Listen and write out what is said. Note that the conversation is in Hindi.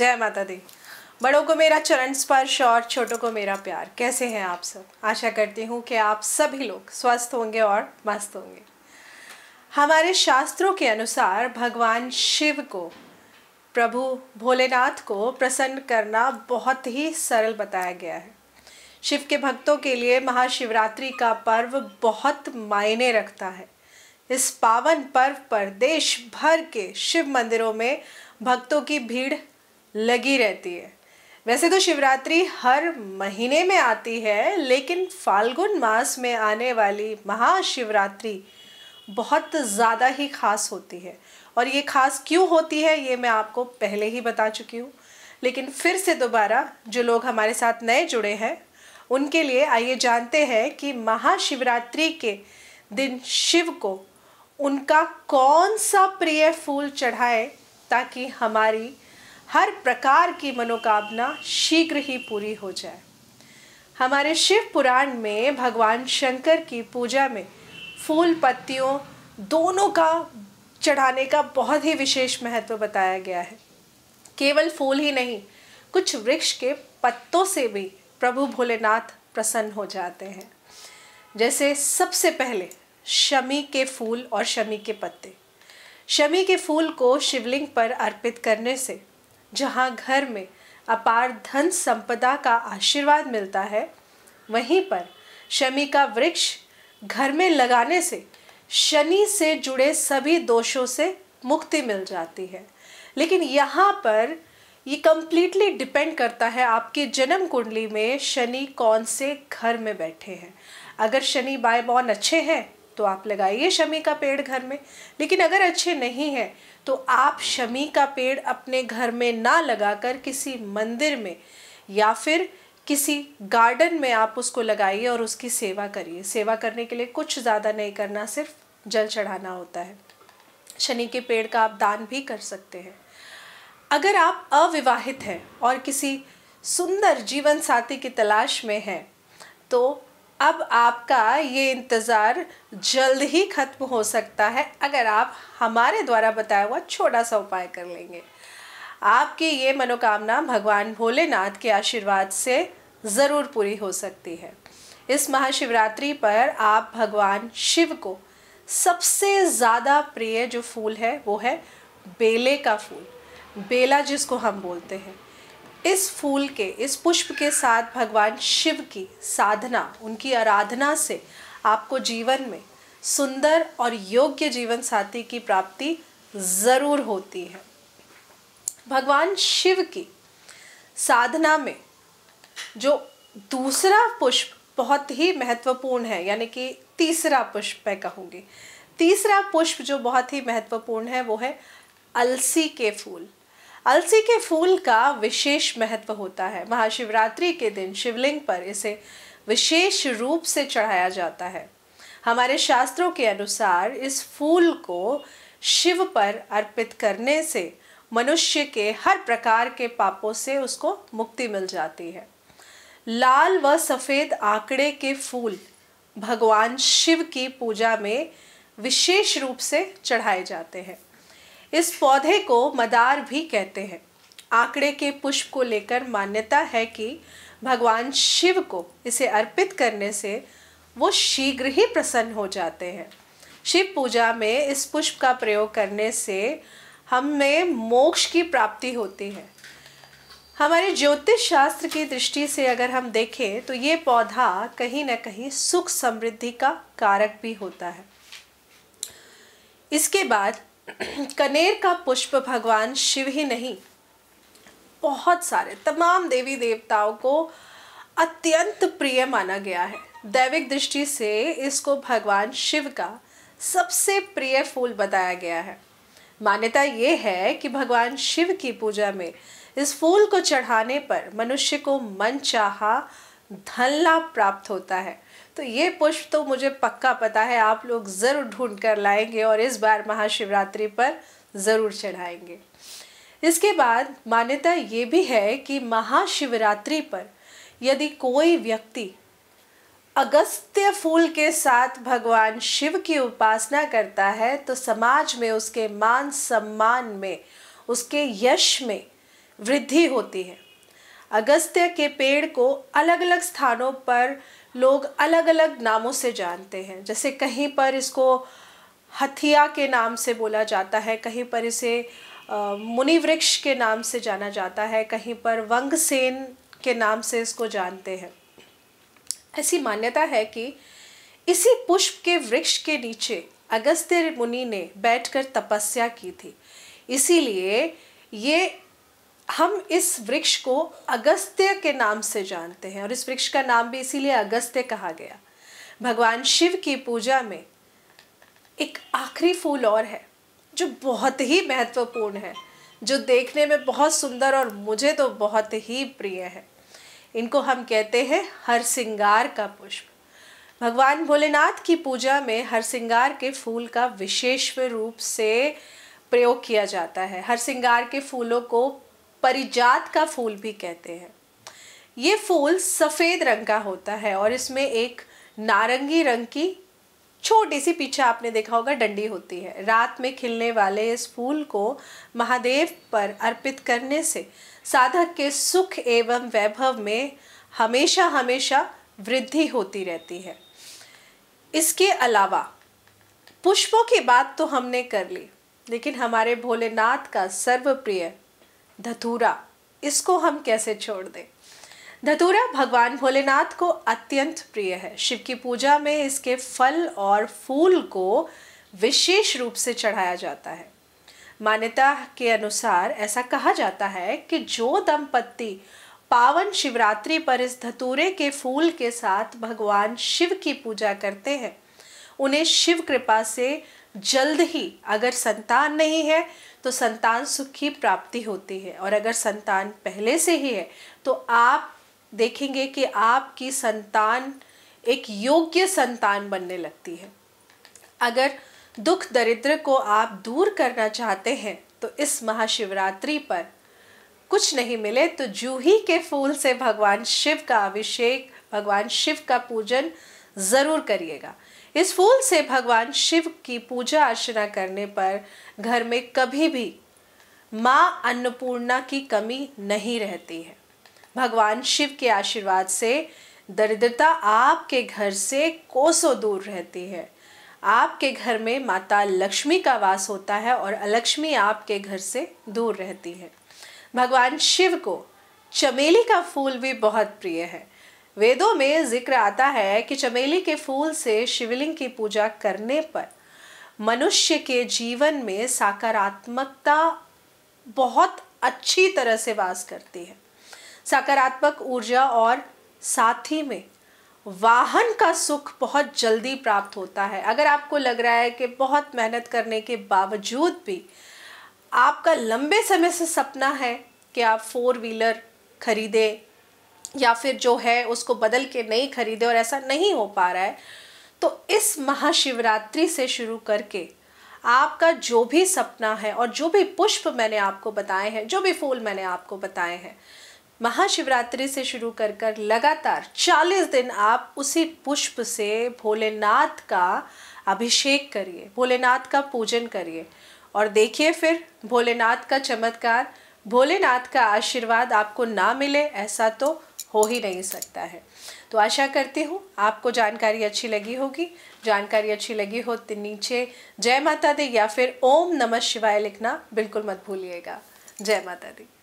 जय माता दी बड़ों को मेरा चरण स्पर्श और छोटों को मेरा प्यार कैसे हैं आप सब आशा करती हूँ कि आप सभी लोग स्वस्थ होंगे और मस्त होंगे हमारे शास्त्रों के अनुसार भगवान शिव को प्रभु भोलेनाथ को प्रसन्न करना बहुत ही सरल बताया गया है शिव के भक्तों के लिए महाशिवरात्रि का पर्व बहुत मायने रखता है इस पावन पर्व पर देश भर के शिव मंदिरों में भक्तों की भीड़ लगी रहती है वैसे तो शिवरात्रि हर महीने में आती है लेकिन फाल्गुन मास में आने वाली महाशिवरात्रि बहुत ज़्यादा ही खास होती है और ये खास क्यों होती है ये मैं आपको पहले ही बता चुकी हूँ लेकिन फिर से दोबारा जो लोग हमारे साथ नए जुड़े हैं उनके लिए आइए जानते हैं कि महाशिवरात्रि के दिन शिव को उनका कौन सा प्रिय फूल चढ़ाए ताकि हमारी हर प्रकार की मनोकामना शीघ्र ही पूरी हो जाए हमारे शिव पुराण में भगवान शंकर की पूजा में फूल पत्तियों दोनों का चढ़ाने का बहुत ही विशेष महत्व बताया गया है केवल फूल ही नहीं कुछ वृक्ष के पत्तों से भी प्रभु भोलेनाथ प्रसन्न हो जाते हैं जैसे सबसे पहले शमी के फूल और शमी के पत्ते शमी के फूल को शिवलिंग पर अर्पित करने से जहाँ घर में अपार धन संपदा का आशीर्वाद मिलता है वहीं पर शमी का वृक्ष घर में लगाने से शनि से जुड़े सभी दोषों से मुक्ति मिल जाती है लेकिन यहाँ पर ये कम्प्लीटली डिपेंड करता है आपकी जन्म कुंडली में शनि कौन से घर में बैठे हैं अगर शनि बाय बॉन अच्छे हैं तो आप लगाइए शमी का पेड़ घर में लेकिन अगर अच्छे नहीं हैं तो आप शमी का पेड़ अपने घर में ना लगाकर किसी मंदिर में या फिर किसी गार्डन में आप उसको लगाइए और उसकी सेवा करिए सेवा करने के लिए कुछ ज़्यादा नहीं करना सिर्फ जल चढ़ाना होता है शनि के पेड़ का आप दान भी कर सकते हैं अगर आप अविवाहित हैं और किसी सुंदर जीवन साथी की तलाश में हैं तो अब आपका ये इंतज़ार जल्द ही ख़त्म हो सकता है अगर आप हमारे द्वारा बताया हुआ छोटा सा उपाय कर लेंगे आपकी ये मनोकामना भगवान भोलेनाथ के आशीर्वाद से ज़रूर पूरी हो सकती है इस महाशिवरात्रि पर आप भगवान शिव को सबसे ज़्यादा प्रिय जो फूल है वो है बेले का फूल बेला जिसको हम बोलते हैं इस फूल के इस पुष्प के साथ भगवान शिव की साधना उनकी आराधना से आपको जीवन में सुंदर और योग्य जीवन साथी की प्राप्ति ज़रूर होती है भगवान शिव की साधना में जो दूसरा पुष्प बहुत ही महत्वपूर्ण है यानी कि तीसरा पुष्प मैं कहूँगी तीसरा पुष्प जो बहुत ही महत्वपूर्ण है वो है अलसी के फूल अलसी के फूल का विशेष महत्व होता है महाशिवरात्रि के दिन शिवलिंग पर इसे विशेष रूप से चढ़ाया जाता है हमारे शास्त्रों के अनुसार इस फूल को शिव पर अर्पित करने से मनुष्य के हर प्रकार के पापों से उसको मुक्ति मिल जाती है लाल व सफ़ेद आंकड़े के फूल भगवान शिव की पूजा में विशेष रूप से चढ़ाए जाते हैं इस पौधे को मदार भी कहते हैं आंकड़े के पुष्प को लेकर मान्यता है कि भगवान शिव को इसे अर्पित करने से वो शीघ्र ही प्रसन्न हो जाते हैं शिव पूजा में इस पुष्प का प्रयोग करने से हमें मोक्ष की प्राप्ति होती है हमारे ज्योतिष शास्त्र की दृष्टि से अगर हम देखें तो ये पौधा कहीं ना कहीं सुख समृद्धि का कारक भी होता है इसके बाद कनेर का पुष्प भगवान शिव ही नहीं बहुत सारे तमाम देवी देवताओं को अत्यंत प्रिय माना गया है दैविक दृष्टि से इसको भगवान शिव का सबसे प्रिय फूल बताया गया है मान्यता ये है कि भगवान शिव की पूजा में इस फूल को चढ़ाने पर मनुष्य को मन चाहा धन लाभ प्राप्त होता है तो ये पुष्प तो मुझे पक्का पता है आप लोग ज़रूर ढूंढ कर लाएंगे और इस बार महाशिवरात्रि पर ज़रूर चढ़ाएंगे इसके बाद मान्यता ये भी है कि महाशिवरात्रि पर यदि कोई व्यक्ति अगस्त्य फूल के साथ भगवान शिव की उपासना करता है तो समाज में उसके मान सम्मान में उसके यश में वृद्धि होती है अगस्त्य के पेड़ को अलग अलग स्थानों पर लोग अलग अलग नामों से जानते हैं जैसे कहीं पर इसको हथिया के नाम से बोला जाता है कहीं पर इसे मुनि वृक्ष के नाम से जाना जाता है कहीं पर वंगसेन के नाम से इसको जानते हैं ऐसी मान्यता है कि इसी पुष्प के वृक्ष के नीचे अगस्त्य मुनि ने बैठकर तपस्या की थी इसीलिए ये हम इस वृक्ष को अगस्त्य के नाम से जानते हैं और इस वृक्ष का नाम भी इसीलिए अगस्त्य कहा गया भगवान शिव की पूजा में एक आखिरी फूल और है जो बहुत ही महत्वपूर्ण है जो देखने में बहुत सुंदर और मुझे तो बहुत ही प्रिय है इनको हम कहते हैं हर सिंगार का पुष्प भगवान भोलेनाथ की पूजा में हर सिंगार के फूल का विशेष रूप से प्रयोग किया जाता है हर सिंगार के फूलों को परिजात का फूल भी कहते हैं ये फूल सफ़ेद रंग का होता है और इसमें एक नारंगी रंग की छोटी सी पीछे आपने देखा होगा डंडी होती है रात में खिलने वाले इस फूल को महादेव पर अर्पित करने से साधक के सुख एवं वैभव में हमेशा हमेशा वृद्धि होती रहती है इसके अलावा पुष्पों की बात तो हमने कर ली लेकिन हमारे भोलेनाथ का सर्वप्रिय धतूरा इसको हम कैसे छोड़ दें धतूरा भगवान भोलेनाथ को अत्यंत प्रिय है शिव की पूजा में इसके फल और फूल को विशेष रूप से चढ़ाया जाता है मान्यता के अनुसार ऐसा कहा जाता है कि जो दंपत्ति पावन शिवरात्रि पर इस धतूरे के फूल के साथ भगवान शिव की पूजा करते हैं उन्हें शिव कृपा से जल्द ही अगर संतान नहीं है तो संतान सुख की प्राप्ति होती है और अगर संतान पहले से ही है तो आप देखेंगे कि आपकी संतान एक योग्य संतान बनने लगती है अगर दुख दरिद्र को आप दूर करना चाहते हैं तो इस महाशिवरात्रि पर कुछ नहीं मिले तो जूही के फूल से भगवान शिव का अभिषेक भगवान शिव का पूजन ज़रूर करिएगा इस फूल से भगवान शिव की पूजा अर्चना करने पर घर में कभी भी माँ अन्नपूर्णा की कमी नहीं रहती है भगवान शिव के आशीर्वाद से दरिद्रता आपके घर से कोसों दूर रहती है आपके घर में माता लक्ष्मी का वास होता है और अलक्ष्मी आपके घर से दूर रहती है भगवान शिव को चमेली का फूल भी बहुत प्रिय है वेदों में जिक्र आता है कि चमेली के फूल से शिवलिंग की पूजा करने पर मनुष्य के जीवन में सकारात्मकता बहुत अच्छी तरह से वास करती है सकारात्मक ऊर्जा और साथ ही में वाहन का सुख बहुत जल्दी प्राप्त होता है अगर आपको लग रहा है कि बहुत मेहनत करने के बावजूद भी आपका लंबे समय से सपना है कि आप फोर व्हीलर खरीदें या फिर जो है उसको बदल के नहीं खरीदे और ऐसा नहीं हो पा रहा है तो इस महाशिवरात्रि से शुरू करके आपका जो भी सपना है और जो भी पुष्प मैंने आपको बताए हैं जो भी फूल मैंने आपको बताए हैं महाशिवरात्रि से शुरू कर कर लगातार 40 दिन आप उसी पुष्प से भोलेनाथ का अभिषेक करिए भोलेनाथ का पूजन करिए और देखिए फिर भोलेनाथ का चमत्कार भोलेनाथ का आशीर्वाद आपको ना मिले ऐसा तो हो ही नहीं सकता है तो आशा करती हूँ आपको जानकारी अच्छी लगी होगी जानकारी अच्छी लगी हो तो नीचे जय माता दी या फिर ओम नमः शिवाय लिखना बिल्कुल मत भूलिएगा जय माता दी